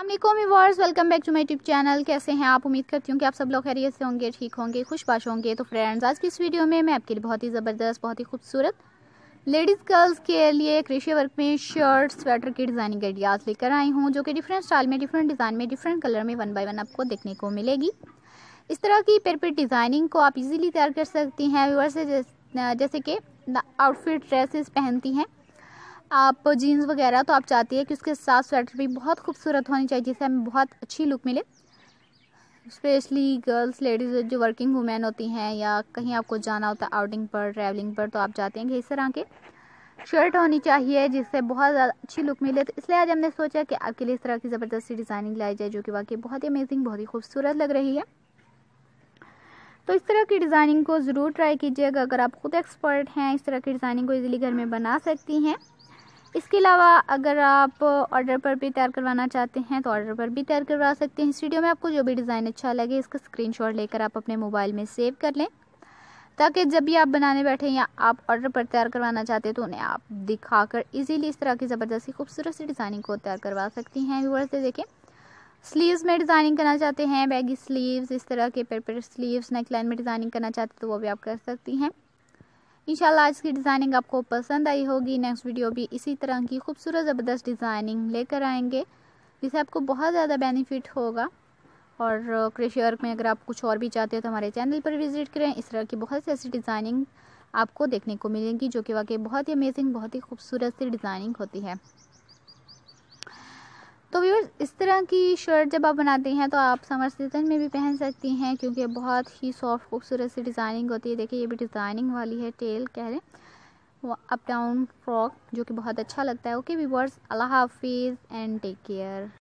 अल्लाम welcome back to my YouTube channel कैसे हैं आप उम्मीद करती हूँ कि आप सब लोग खैरियत से होंगे ठीक होंगे खुशबाश होंगे तो फ्रेंड्स आज की इस वीडियो में मैं आपके लिए बहुत ही ज़बरदस्त बहुत ही खूबसूरत लेडीज़ गर्ल्स के लिए कृषि वर्क में शर्ट स्वेटर की डिज़ाइनिंग आइडियाज़ लेकर आई हूँ जो कि डिफरेंट स्टाइल में डिफरेंट डिज़ाइन में डिफरेंट कलर में वन बाई वन आपको देखने को मिलेगी इस तरह की पेरपेट डिज़ाइनिंग को आप इजीली तैयार कर सकती हैं व्यूवर्स जैसे कि आउटफिट ड्रेसेस पहनती हैं आप जीन्स वगैरह तो आप चाहती है कि उसके साथ स्वेटर भी बहुत खूबसूरत होनी चाहिए जिससे हमें बहुत अच्छी लुक मिले स्पेशली गर्ल्स लेडीज़ जो वर्किंग वुमेन होती हैं या कहीं आपको जाना होता है आउटिंग पर ट्रैवलिंग पर तो आप चाहते हैं कि इस तरह के शर्ट होनी चाहिए जिससे बहुत ज़्यादा अच्छी लुक मिले तो इसलिए आज हमने सोचा कि आपके लिए इस तरह की ज़बरदस्ती डिज़ाइनिंग लाई जाए जो कि वाकई बहुत ही अमेजिंग बहुत ही खूबसूरत लग रही है तो इस तरह की डिज़ाइनिंग को ज़रूर ट्राई कीजिएगा अगर आप खुद एक्सपर्ट हैं इस तरह की डिज़ाइनिंग को इजीली घर में बना सकती हैं इसके अलावा अगर आप ऑर्डर पर भी तैयार करवाना चाहते हैं तो ऑर्डर पर भी तैयार करवा सकते हैं इस वीडियो में आपको जो भी डिज़ाइन अच्छा लगे इसका स्क्रीनशॉट लेकर आप अपने मोबाइल में सेव कर लें ताकि जब भी आप बनाने बैठें या आप ऑर्डर पर तैयार करवाना चाहते हैं तो उन्हें आप दिखाकर इजीली इस तरह की ज़बरदस्ती खूबसूरत सी डिज़ाइनिंग को तैयार करवा सकती हैं व्यूवर्स से देखें स्लीव्स में डिज़ाइनिंग करना चाहते हैं बैगी स्लीव्स इस तरह के पेपर स्लीव्स नेकलाइन में डिज़ाइनिंग करना चाहते हैं तो वो भी आप कर सकती हैं इंशाल्लाह आज की डिज़ाइनिंग आपको पसंद आई होगी नेक्स्ट वीडियो भी इसी तरह की खूबसूरत ज़बरदस्त डिज़ाइनिंग लेकर आएंगे जिससे आपको बहुत ज़्यादा बेनिफिट होगा और क्रेशी वर्क में अगर आप कुछ और भी चाहते हो तो हमारे चैनल पर विज़िट करें इस तरह की बहुत सी ऐसी डिज़ाइनिंग आपको देखने को मिलेगी जो कि वाकई बहुत ही अमेजिंग बहुत ही खूबसूरत सी डिज़ाइनिंग होती है तो व्यूअर्स इस तरह की शर्ट जब आप बनाते हैं तो आप समर सीजन में भी पहन सकती हैं क्योंकि बहुत ही सॉफ्ट खूबसूरत सी डिज़ाइनिंग होती है देखिए ये भी डिज़ाइनिंग वाली है टेल कह रहे वो अप डाउन फ्रॉक जो कि बहुत अच्छा लगता है ओके व्यूअर्स अल्लाह हाफिज़ एंड टेक केयर